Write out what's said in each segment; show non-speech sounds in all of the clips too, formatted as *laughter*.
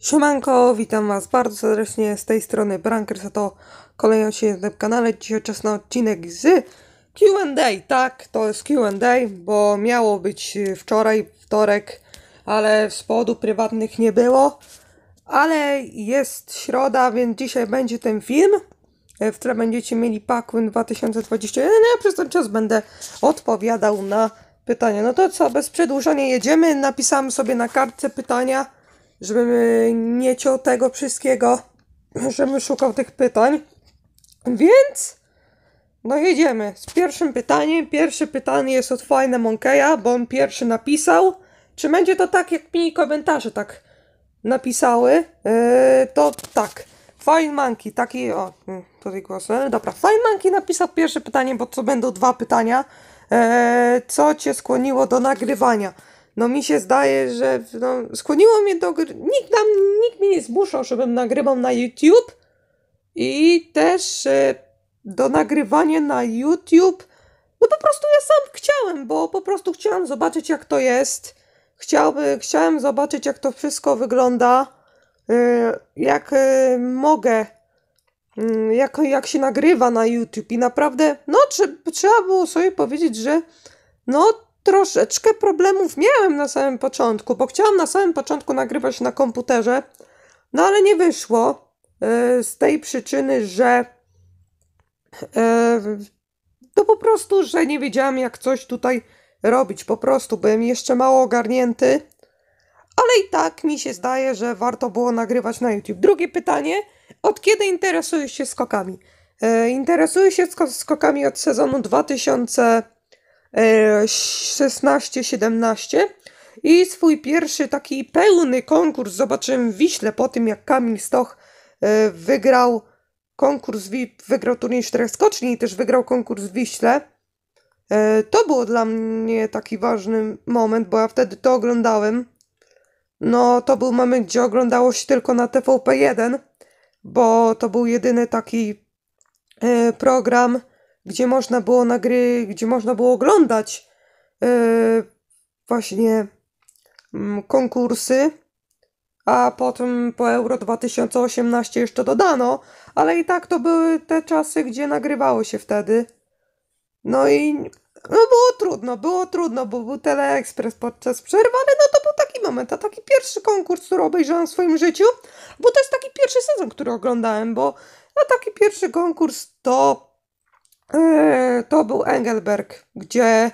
Siemanko, witam Was bardzo serdecznie z tej strony Brankers, a to kolejny odcinek na kanale. Dzisiaj czas na odcinek z Q&A, tak, to jest Q&A, bo miało być wczoraj, wtorek, ale z powodu prywatnych nie było. Ale jest środa, więc dzisiaj będzie ten film, w którym będziecie mieli Pakwin 2021. Ja przez ten czas będę odpowiadał na pytania. No to co, bez przedłużania jedziemy. Napisałem sobie na kartce pytania żebym e, nie ciął tego wszystkiego, *clears throat* żebym szukał tych pytań. Więc no jedziemy z pierwszym pytaniem. Pierwsze pytanie jest od Fajna Monkeya, bo on pierwszy napisał. Czy będzie to tak, jak mi komentarze tak napisały? Yy, to tak. Fine Monkey, taki, o, mm, tutaj głos, e, dobra, Fine Monkey napisał pierwsze pytanie, bo to będą dwa pytania. Eee, co Cię skłoniło do nagrywania? no mi się zdaje, że no, skłoniło mnie do gry. Nikt, tam, nikt mnie nie zmuszał, żebym nagrywał na YouTube i też e, do nagrywania na YouTube. No po prostu ja sam chciałem, bo po prostu chciałem zobaczyć, jak to jest. Chciałby, chciałem zobaczyć, jak to wszystko wygląda. E, jak e, mogę mm, jak, jak się nagrywa na YouTube i naprawdę, no trzeba było sobie powiedzieć, że no troszeczkę problemów miałem na samym początku, bo chciałam na samym początku nagrywać na komputerze, no ale nie wyszło e, z tej przyczyny, że to e, no po prostu, że nie wiedziałam jak coś tutaj robić, po prostu byłem jeszcze mało ogarnięty, ale i tak mi się zdaje, że warto było nagrywać na YouTube. Drugie pytanie, od kiedy interesujesz się skokami? Yy, interesuję się skokami od sezonu 2000 16-17 e, i swój pierwszy taki pełny konkurs zobaczyłem w Wiśle po tym jak Kamil Stoch e, wygrał konkurs wygrał turniej czterech skoczni i też wygrał konkurs w Wiśle. E, to było dla mnie taki ważny moment, bo ja wtedy to oglądałem. No, to był moment, gdzie oglądało się tylko na TVP1, bo to był jedyny taki program, gdzie można było nagry, gdzie można było oglądać yy, właśnie yy, konkursy, a potem po Euro 2018 jeszcze dodano, ale i tak to były te czasy, gdzie nagrywało się wtedy. No i no było trudno, było trudno, bo był teleekspres podczas przerwany, no to był taki moment, a taki pierwszy konkurs, który obejrzałem w swoim życiu, bo to jest taki pierwszy sezon, który oglądałem, bo a no taki pierwszy konkurs to Eee, to był Engelberg, gdzie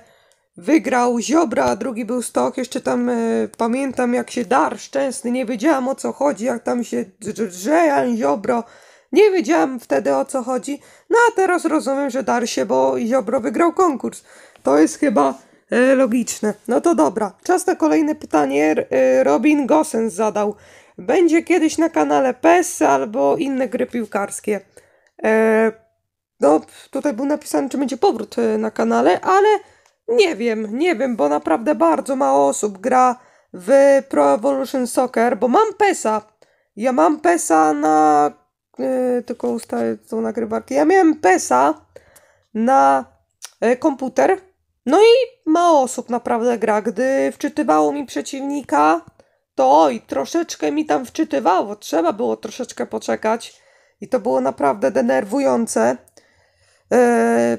wygrał Ziobra, a drugi był Stok. Jeszcze tam y, pamiętam, jak się dar szczęsny, nie wiedziałam o co chodzi, jak tam się drzejan Ziobro. Nie wiedziałam wtedy o co chodzi. No a teraz rozumiem, że dar się, bo Ziobro wygrał konkurs. To jest chyba y, logiczne. No to dobra. Czas na kolejne pytanie. Y, Robin Gosens zadał. Będzie kiedyś na kanale PES albo inne gry piłkarskie. No, tutaj był napisany, czy będzie powrót e, na kanale, ale nie wiem, nie wiem, bo naprawdę bardzo mało osób gra w Pro Evolution Soccer, bo mam PESA. Ja mam PESA na... Yy, tylko ustawię tą nagrywarkę. Ja miałem PESA na yy, komputer. No i mało osób naprawdę gra. Gdy wczytywało mi przeciwnika, to oj, troszeczkę mi tam wczytywało. Trzeba było troszeczkę poczekać. I to było naprawdę denerwujące. E,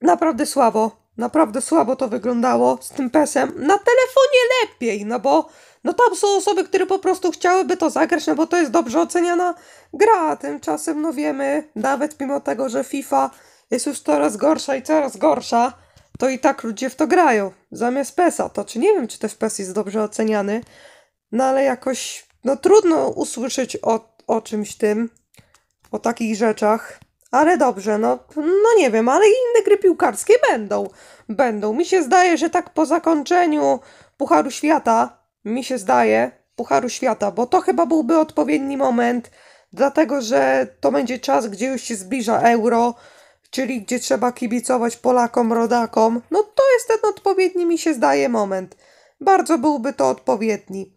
naprawdę słabo. Naprawdę słabo to wyglądało z tym pesem. Na telefonie lepiej, no bo no tam są osoby, które po prostu chciałyby to zagrać, no bo to jest dobrze oceniana gra. Tymczasem, no wiemy, nawet mimo tego, że FIFA jest już coraz gorsza i coraz gorsza, to i tak ludzie w to grają. Zamiast PESa, to czy nie wiem, czy też PES jest dobrze oceniany, no ale jakoś, no trudno usłyszeć o, o czymś tym, o takich rzeczach. Ale dobrze, no, no nie wiem, ale inne gry piłkarskie będą. Będą. Mi się zdaje, że tak po zakończeniu Pucharu Świata, mi się zdaje, Pucharu Świata, bo to chyba byłby odpowiedni moment, dlatego że to będzie czas, gdzie już się zbliża euro, czyli gdzie trzeba kibicować Polakom, rodakom. No to jest ten odpowiedni, mi się zdaje, moment. Bardzo byłby to odpowiedni.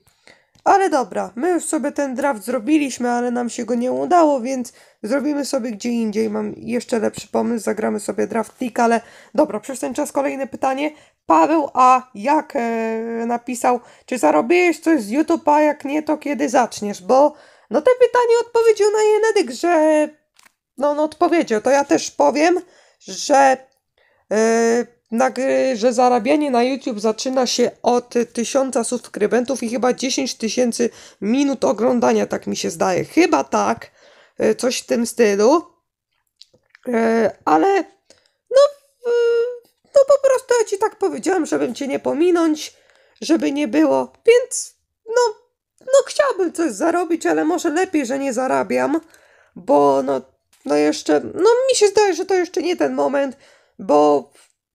Ale dobra, my już sobie ten draft zrobiliśmy, ale nam się go nie udało, więc zrobimy sobie gdzie indziej. Mam jeszcze lepszy pomysł, zagramy sobie draft league, ale dobra, przez ten czas kolejne pytanie. Paweł A. Jak e, napisał, czy zarobiłeś coś z YouTube'a, jak nie, to kiedy zaczniesz? Bo no te pytanie odpowiedział na Jenedyk, że no on no, odpowiedział. To ja też powiem, że... E, że zarabianie na YouTube zaczyna się od 1000 subskrybentów i chyba 10 tysięcy minut oglądania, tak mi się zdaje. Chyba tak, e, coś w tym stylu. E, ale no, no po prostu ja ci tak powiedziałem, żebym cię nie pominąć, żeby nie było, więc no, no chciałbym coś zarobić, ale może lepiej, że nie zarabiam, bo no, no jeszcze, no mi się zdaje, że to jeszcze nie ten moment, bo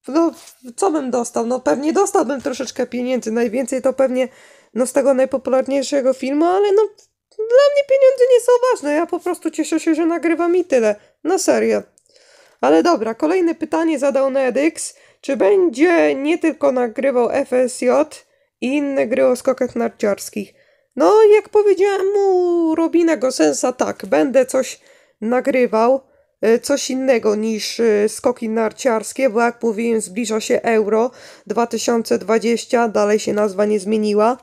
no, co bym dostał? No pewnie dostałbym troszeczkę pieniędzy, najwięcej to pewnie no, z tego najpopularniejszego filmu, ale no dla mnie pieniądze nie są ważne, ja po prostu cieszę się, że nagrywam i tyle. Na no, serio. Ale dobra, kolejne pytanie zadał Nedyx. Czy będzie nie tylko nagrywał FSJ i inne gry o skokach narciarskich? No, jak powiedziałem mu Robinego sensa tak, będę coś nagrywał. E, coś innego niż e, skoki narciarskie, bo jak mówiłem, zbliża się Euro 2020, dalej się nazwa nie zmieniła.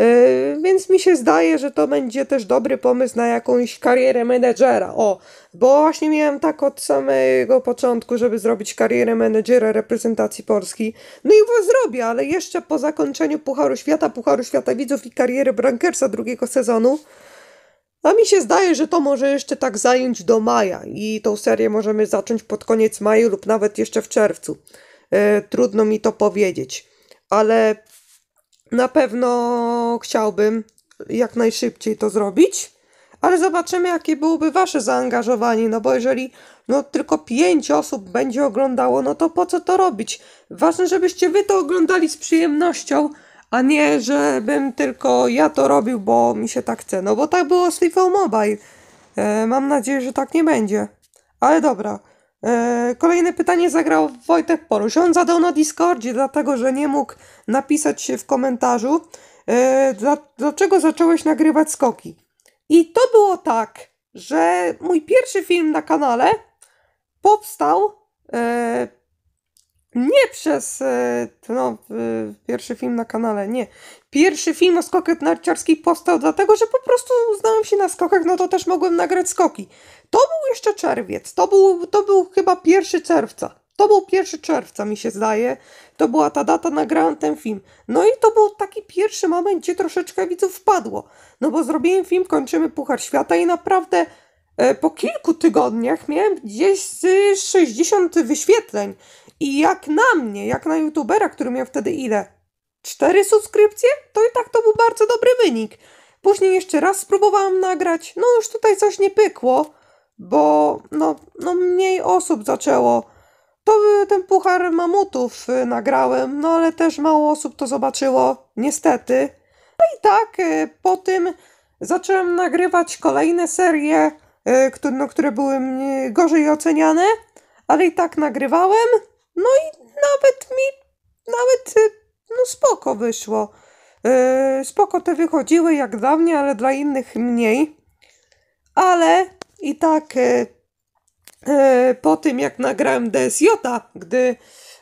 E, więc mi się zdaje, że to będzie też dobry pomysł na jakąś karierę menedżera. O, bo właśnie miałem tak od samego początku, żeby zrobić karierę menedżera reprezentacji Polski. No i zrobię, ale jeszcze po zakończeniu Pucharu Świata, Pucharu Świata Widzów i kariery Brankersa drugiego sezonu, a mi się zdaje, że to może jeszcze tak zająć do maja i tą serię możemy zacząć pod koniec maja lub nawet jeszcze w czerwcu. E, trudno mi to powiedzieć, ale na pewno chciałbym jak najszybciej to zrobić, ale zobaczymy, jakie byłoby Wasze zaangażowanie. No bo jeżeli no, tylko pięć osób będzie oglądało, no to po co to robić? Ważne, żebyście Wy to oglądali z przyjemnością a nie, żebym tylko ja to robił, bo mi się tak chce. No bo tak było z FIFA Mobile. E, mam nadzieję, że tak nie będzie. Ale dobra. E, kolejne pytanie zagrał Wojtek Porusz. On zadał na Discordzie, dlatego że nie mógł napisać się w komentarzu. E, dla, dlaczego zacząłeś nagrywać skoki? I to było tak, że mój pierwszy film na kanale powstał e, nie przez e, no, pierwszy film na kanale, nie. Pierwszy film o skokach narciarskich powstał dlatego, że po prostu znałem się na skokach, no to też mogłem nagrać skoki. To był jeszcze czerwiec, to był, to był chyba pierwszy czerwca. To był pierwszy czerwca, mi się zdaje. To była ta data, nagrałem ten film. No i to był taki pierwszy moment, gdzie troszeczkę widzów wpadło. No bo zrobiłem film, kończymy Puchar Świata i naprawdę e, po kilku tygodniach miałem gdzieś 60 wyświetleń. I jak na mnie, jak na youtubera, który miał wtedy ile? Cztery subskrypcje? To i tak to był bardzo dobry wynik. Później jeszcze raz spróbowałam nagrać, no już tutaj coś nie pykło, bo no, no mniej osób zaczęło. To y, ten puchar mamutów y, nagrałem, no ale też mało osób to zobaczyło, niestety. No i tak y, po tym zacząłem nagrywać kolejne serie, które, no, które były gorzej oceniane, ale i tak nagrywałem. No i nawet mi, nawet y, no spoko wyszło. Yy, spoko te wychodziły jak dla mnie, ale dla innych mniej. Ale i tak yy, yy, po tym jak nagrałem DSJ, gdy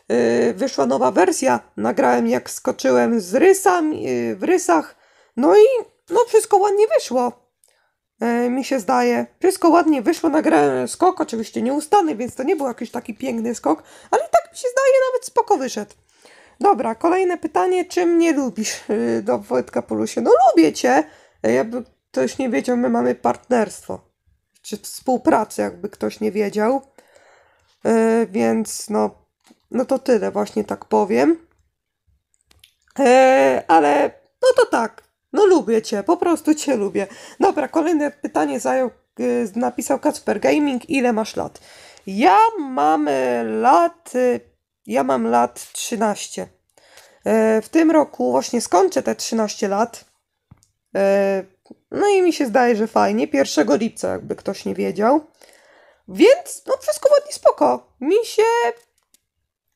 yy, wyszła nowa wersja, nagrałem jak skoczyłem z rysami, yy, w rysach. No i no wszystko ładnie wyszło. E, mi się zdaje. Wszystko ładnie wyszło, nagrałem skok, oczywiście nieustany, więc to nie był jakiś taki piękny skok, ale tak mi się zdaje, nawet spoko wyszedł. Dobra, kolejne pytanie, czym nie lubisz e, do Wojtka Polusie? No lubię Cię, e, jakby ktoś nie wiedział, my mamy partnerstwo, czy współpracę, jakby ktoś nie wiedział, więc no, no to tyle właśnie tak powiem. ale no to tak, no lubię cię, po prostu cię lubię. Dobra, kolejne pytanie zajął, y, napisał Kacper Gaming. Ile masz lat? Ja mam lat, y, ja mam lat 13. Y, w tym roku właśnie skończę te 13 lat. No i mi się zdaje, że fajnie. 1 lipca, jakby ktoś nie wiedział. Więc, no wszystko ładnie spoko. Mi się,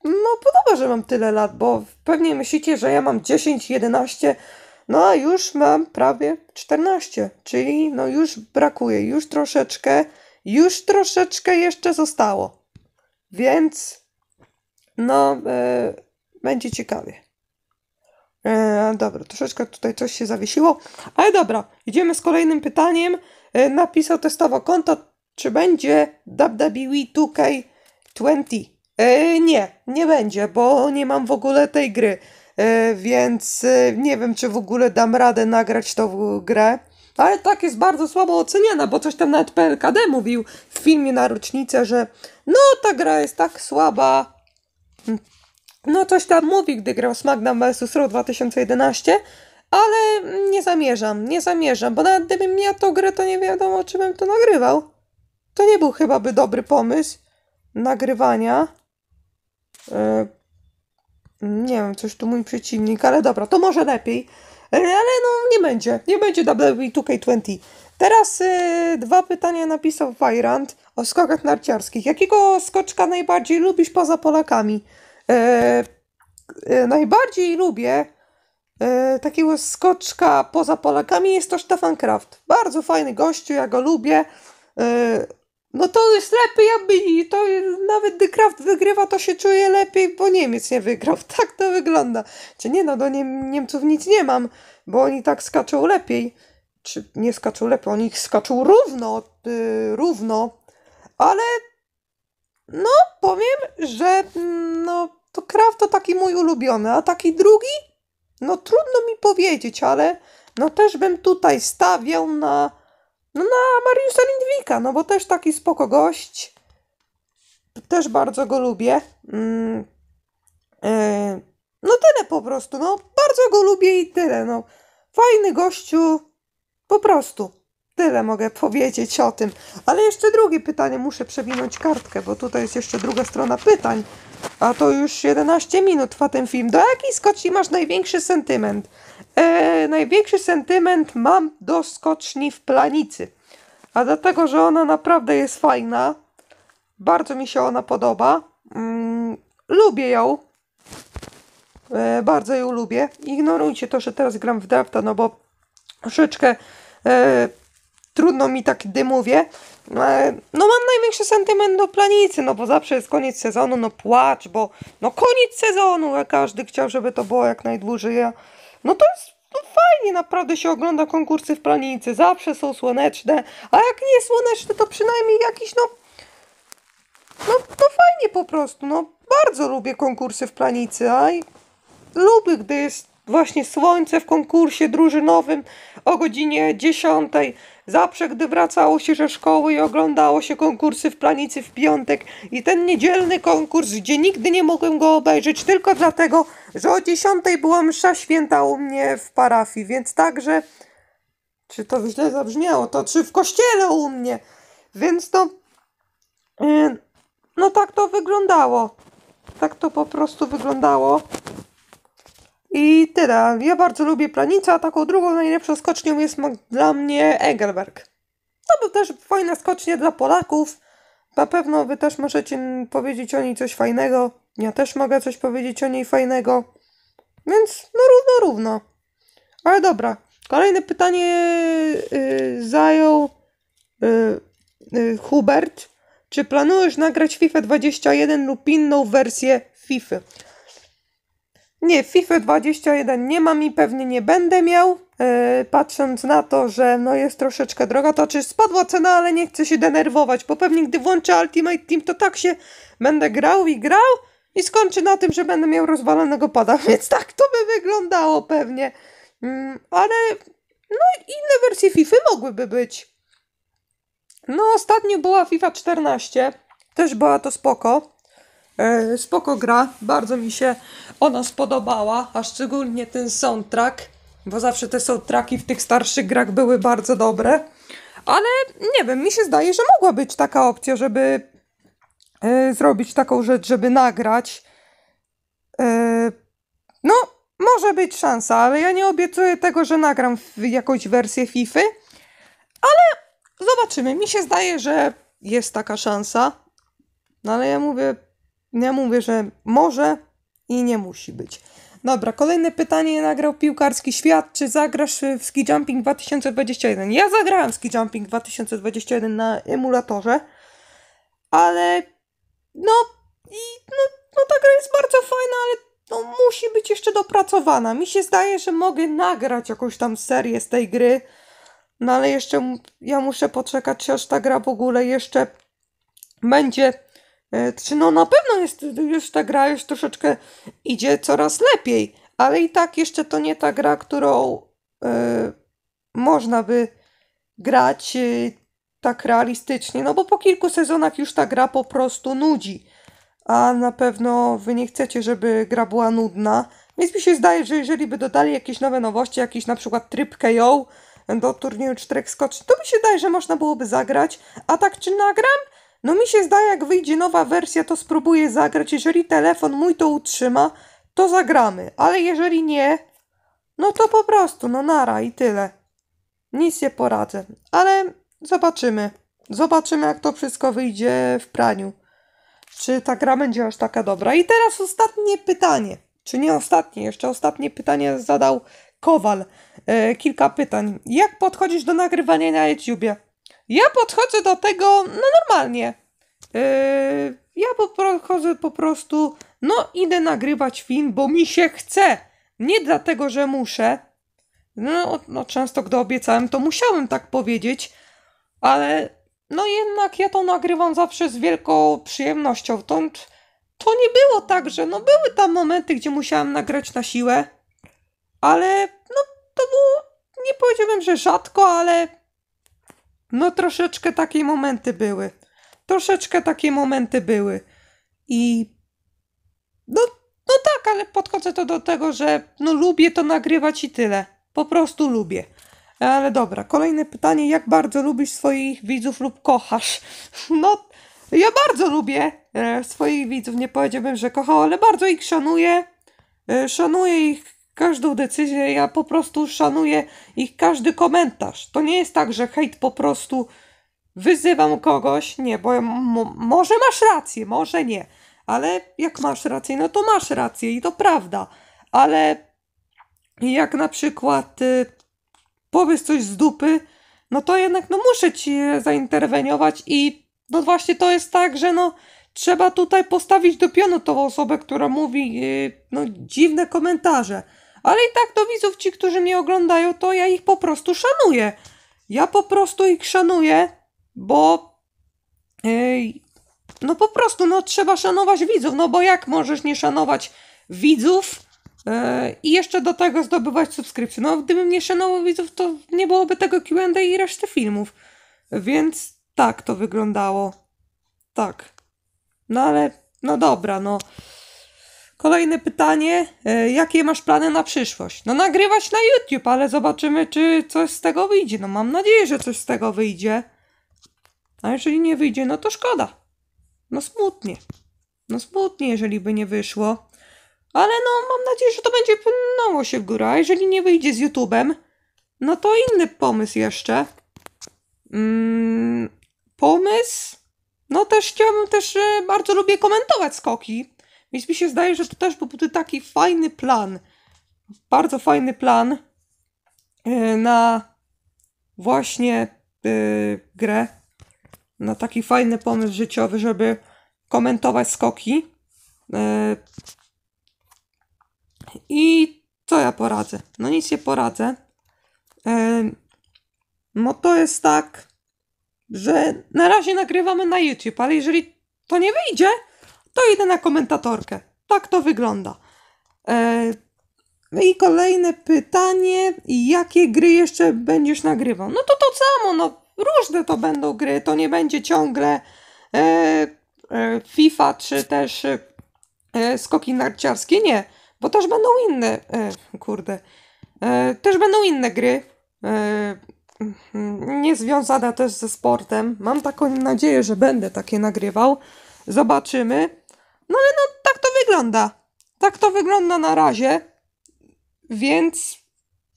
no podoba, że mam tyle lat, bo pewnie myślicie, że ja mam 10, 11, no a już mam prawie 14, czyli no już brakuje, już troszeczkę, już troszeczkę jeszcze zostało. Więc no, e, będzie ciekawie. E, dobra, troszeczkę tutaj coś się zawiesiło, ale dobra, idziemy z kolejnym pytaniem. E, napisał testowo konto, czy będzie WWE 2K20? E, nie, nie będzie, bo nie mam w ogóle tej gry. E, więc e, nie wiem, czy w ogóle dam radę nagrać tą grę. Ale tak jest bardzo słabo oceniana, bo coś tam nawet PLKD mówił w filmie na rocznicę, że no ta gra jest tak słaba. No coś tam mówi, gdy grał Smackdown vs. Raw 2011, ale nie zamierzam, nie zamierzam, bo nawet gdybym miał tą grę, to nie wiadomo, czy bym to nagrywał. To nie był chyba by dobry pomysł nagrywania. Yy, nie wiem, coś tu mój przeciwnik, ale dobra, to może lepiej. E, ale no nie będzie, nie będzie w 2 k 20 Teraz y, dwa pytania napisał Fajrant o skokach narciarskich. Jakiego skoczka najbardziej lubisz poza Polakami? E, e, najbardziej lubię e, takiego skoczka poza Polakami jest to Stefan Kraft. Bardzo fajny gościu, ja go lubię. E, no to jest lepiej, aby to nawet gdy Kraft wygrywa, to się czuje lepiej, bo Niemiec nie wygrał. *laughs* Tak to wygląda. Czy nie, no do Niemców nic nie mam, bo oni tak skaczą lepiej. Czy nie skaczą lepiej, oni skaczą równo, yy, równo. Ale no powiem, że no to Kraft to taki mój ulubiony, a taki drugi? No trudno mi powiedzieć, ale no też bym tutaj stawiał na no na Mariusza Lindwika, no bo też taki spoko gość. Też bardzo go lubię. Mm. Yy. No tyle po prostu, no bardzo go lubię i tyle, no. Fajny gościu, po prostu. Tyle mogę *laughs* powiedzieć o tym. Ale jeszcze drugie pytanie, muszę przewinąć kartkę, bo tutaj jest jeszcze druga strona pytań. A to już 11 minut trwa ten film. Do jakiej skoczni masz największy sentyment? Eee, największy sentyment mam do skoczni w Planicy. A dlatego, że ona naprawdę jest fajna. Bardzo mi się ona podoba. Mm, lubię ją. E, bardzo ją lubię. Ignorujcie to, że teraz gram w drafta, no bo troszeczkę e, trudno mi tak, gdy mówię. No, no mam największy sentyment do planicy, no bo zawsze jest koniec sezonu, no płacz, bo no koniec sezonu, a każdy chciał, żeby to było jak najdłużej. No to jest no fajnie, naprawdę się ogląda konkursy w planicy, zawsze są słoneczne, a jak nie słoneczne, to przynajmniej jakiś no... No, no fajnie po prostu, no bardzo lubię konkursy w planicy, a i lubię, gdy jest właśnie słońce w konkursie drużynowym o godzinie 10 Zawsze, gdy wracało się ze szkoły i oglądało się konkursy w Planicy w piątek i ten niedzielny konkurs, gdzie nigdy nie mogłem go obejrzeć, tylko dlatego, że o dziesiątej była msza święta u mnie w parafii, więc także... Czy to źle zabrzmiało? To czy w kościele u mnie? Więc to... Y, no tak to wyglądało. Tak to po prostu wyglądało. I tyle. Ja bardzo lubię planicę, a taką drugą najlepszą skocznią jest dla mnie Engelberg. To był też fajna skocznia dla Polaków. Na pewno wy też możecie powiedzieć o niej coś fajnego. Ja też mogę coś powiedzieć o niej fajnego. Więc no równo, równo. Ale dobra. Kolejne pytanie yy, zajął yy, yy, Hubert. Czy planujesz nagrać FIFA 21 lub inną wersję FIFA? Nie, FIFA 21 nie mam i pewnie nie będę miał. Yy, patrząc na to, że no jest troszeczkę droga, to czy spadła cena, ale nie chcę się denerwować, bo pewnie gdy włączę Ultimate Team, to tak się będę grał i grał i skończy na tym, że będę miał rozwalonego pada, *laughs* więc tak to by wyglądało pewnie. Yy, ale no inne wersje FIFA mogłyby być. No ostatnio była FIFA 14, też była to spoko. E, spoko gra, bardzo mi się ona spodobała, a szczególnie ten soundtrack, bo zawsze te soundtracki w tych starszych grach były bardzo dobre. Ale nie wiem, mi się zdaje, że mogła być taka opcja, żeby e, zrobić taką rzecz, żeby nagrać. E, no, może być szansa, ale ja nie obiecuję tego, że nagram jakąś wersję FIFA, ale zobaczymy. Mi się zdaje, że jest taka szansa. No ale ja mówię, ja mówię, że może i nie musi być. Dobra, kolejne pytanie nagrał Piłkarski Świat. Czy zagrasz w Ski Jumping 2021? Ja zagrałem w Ski Jumping 2021 na emulatorze, ale no i no, no ta gra jest bardzo fajna, ale no, musi być jeszcze dopracowana. Mi się zdaje, że mogę nagrać jakąś tam serię z tej gry, no ale jeszcze ja muszę poczekać, aż ta gra w ogóle jeszcze będzie E, czy no na pewno jest, już ta gra już troszeczkę idzie coraz lepiej, ale i tak jeszcze to nie ta gra, którą e, można by grać e, tak realistycznie, no bo po kilku sezonach już ta gra po prostu nudzi. A na pewno wy nie chcecie, żeby gra była nudna. Więc mi się zdaje, że jeżeli by dodali jakieś nowe nowości, jakiś na przykład tryb KO do turnieju czterech skoczy, to mi się daje, że można byłoby zagrać. A tak czy nagram? No mi się zdaje, jak wyjdzie nowa wersja, to spróbuję zagrać. Jeżeli telefon mój to utrzyma, to zagramy. Ale jeżeli nie, no to po prostu, no nara i tyle. Nic nie poradzę. Ale zobaczymy. Zobaczymy, jak to wszystko wyjdzie w praniu. Czy ta gra będzie aż taka dobra. I teraz ostatnie pytanie. Czy nie ostatnie? Jeszcze ostatnie pytanie zadał Kowal. E, kilka pytań. Jak podchodzisz do nagrywania na YouTubie? Ja podchodzę do tego, no normalnie. Yy, ja podchodzę po prostu, no idę nagrywać film, bo mi się chce. Nie dlatego, że muszę. No, no często gdy obiecałem, to musiałem tak powiedzieć, ale no jednak ja to nagrywam zawsze z wielką przyjemnością. To, to nie było tak, że no były tam momenty, gdzie musiałem nagrać na siłę, ale no to było, nie powiedziałbym, że rzadko, ale no troszeczkę takie momenty były. Troszeczkę takie momenty były. I no, no tak, ale podchodzę to do tego, że no lubię to nagrywać i tyle. Po prostu lubię. Ale dobra, kolejne pytanie, jak bardzo lubisz swoich widzów lub kochasz? *laughs* No, ja bardzo lubię e, swoich widzów, nie powiedziałbym, że kochał, ale bardzo ich szanuję. E, szanuję ich każdą decyzję, ja po prostu szanuję ich każdy komentarz. To nie jest tak, że hejt po prostu wyzywam kogoś, nie, bo może masz rację, może nie, ale jak masz rację, no to masz rację i to prawda, ale jak na przykład y, powiesz coś z dupy, no to jednak no muszę ci zainterweniować i no właśnie to jest tak, że no trzeba tutaj postawić do pionu tą osobę, która mówi y, no dziwne komentarze. Ale i tak do widzów, ci, którzy mnie oglądają, to ja ich po prostu szanuję. Ja po prostu ich szanuję, bo. Y, no po prostu, no trzeba szanować widzów, no bo jak możesz nie szanować widzów yy, i jeszcze do tego zdobywać subskrypcję? No gdybym nie szanował widzów, to nie byłoby tego Q&A i reszty filmów. Więc tak to wyglądało. Tak. No ale, no dobra, no. Kolejne pytanie, e, jakie masz plany na przyszłość? No nagrywać na YouTube, ale zobaczymy, czy coś z tego wyjdzie. No mam nadzieję, że coś z tego wyjdzie. A jeżeli nie wyjdzie, no to szkoda. No smutnie. No smutnie, jeżeli by nie wyszło. Ale no mam nadzieję, że to będzie płynęło się w górę. A jeżeli nie wyjdzie z YouTube'em, no to inny pomysł jeszcze. Mm, pomysł? No też chciałabym też, e, bardzo lubię komentować skoki. Więc mi się zdaje, że to też byłby taki fajny plan, bardzo fajny plan e, na właśnie e, grę, na taki fajny pomysł życiowy, żeby komentować skoki. E, I co ja poradzę? No nic nie poradzę. No to jest tak, że na razie nagrywamy na YouTube, ale jeżeli to nie wyjdzie, to idę na komentatorkę. Tak to wygląda. E, no I kolejne pytanie, jakie gry jeszcze będziesz nagrywał? No to to samo, no różne to będą gry, to nie będzie ciągle e, e, FIFA czy też e, e skoki narciarskie, nie, bo też będą inne, e, kurde, e, też będą inne gry, e, mhm, też ze sportem. Mam taką nadzieję, że będę takie nagrywał. Zobaczymy. No ale no tak to wygląda. Tak to wygląda na razie. Więc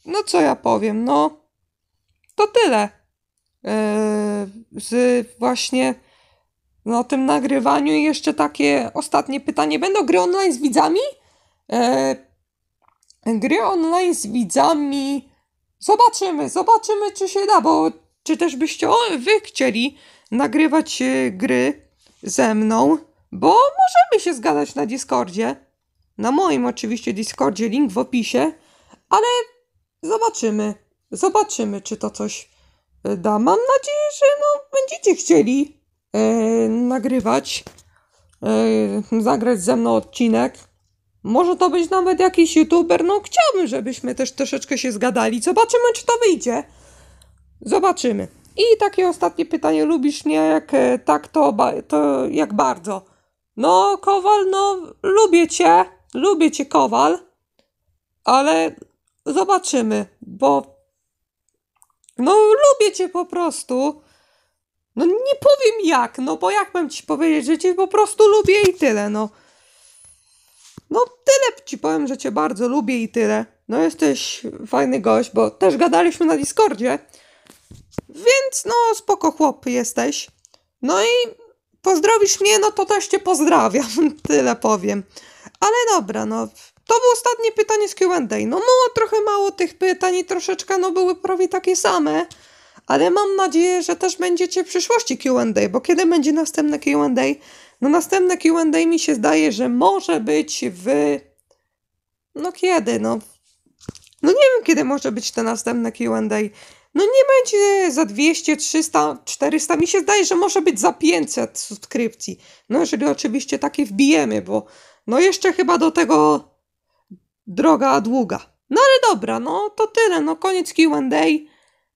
no co ja powiem, no to tyle. Yy, z właśnie no, tym nagrywaniu i jeszcze takie ostatnie pytanie. Będą gry online z widzami? Yy, gry online z widzami zobaczymy, zobaczymy czy się da, bo czy też byście o, wy chcieli nagrywać e, gry ze mną bo możemy się zgadać na Discordzie. Na moim oczywiście Discordzie, link w opisie, ale zobaczymy. Zobaczymy, czy to coś e, da. Mam nadzieję, że no, będziecie chcieli e, nagrywać, e, zagrać ze mną odcinek. Może to być nawet jakiś youtuber. No, chciałbym, żebyśmy też troszeczkę się zgadali. Zobaczymy, czy to wyjdzie. Zobaczymy. I takie ostatnie pytanie: lubisz mnie? Jak e, tak, to, to jak bardzo? No, Kowal, no, lubię cię, lubię cię, Kowal, ale zobaczymy, bo no, lubię cię po prostu. No, nie powiem jak, no, bo jak mam ci powiedzieć, że cię po prostu lubię i tyle, no. No, tyle ci powiem, że cię bardzo lubię i tyle. No, jesteś fajny gość, bo też gadaliśmy na Discordzie, więc no, spoko chłop jesteś. No i pozdrowisz mnie, no to też cię pozdrawiam, *laughs* tyle powiem. Ale dobra, no to było ostatnie pytanie z Q&A. No było trochę mało tych pytań i troszeczkę no były prawie takie same, ale mam nadzieję, że też będziecie w przyszłości Q&A, bo kiedy będzie następne Q&A? No następne Q&A mi się zdaje, że może być w... No kiedy? No, no nie wiem, kiedy może być te następne Q&A. No nie będzie za 200, 300, 400. Mi się zdaje, że może być za 500 subskrypcji. No jeżeli oczywiście takie wbijemy, bo no jeszcze chyba do tego droga długa. No ale dobra, no to tyle. No koniec Q&A.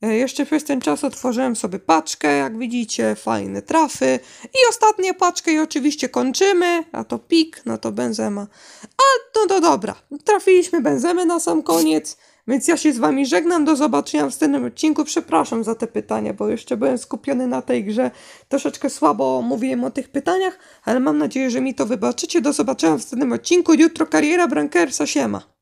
E, jeszcze przez ten czas otworzyłem sobie paczkę, jak widzicie, fajne trafy. I ostatnie paczkę i oczywiście kończymy, a to pik, no to Benzema. A, no to dobra, trafiliśmy benzemy na sam koniec. Więc ja się z wami żegnam, do zobaczenia w następnym odcinku. Przepraszam za te pytania, bo jeszcze byłem skupiony na tej grze. Troszeczkę słabo mówiłem o tych pytaniach, ale mam nadzieję, że mi to wybaczycie. Do zobaczenia w następnym odcinku. Jutro kariera brankersa, siema.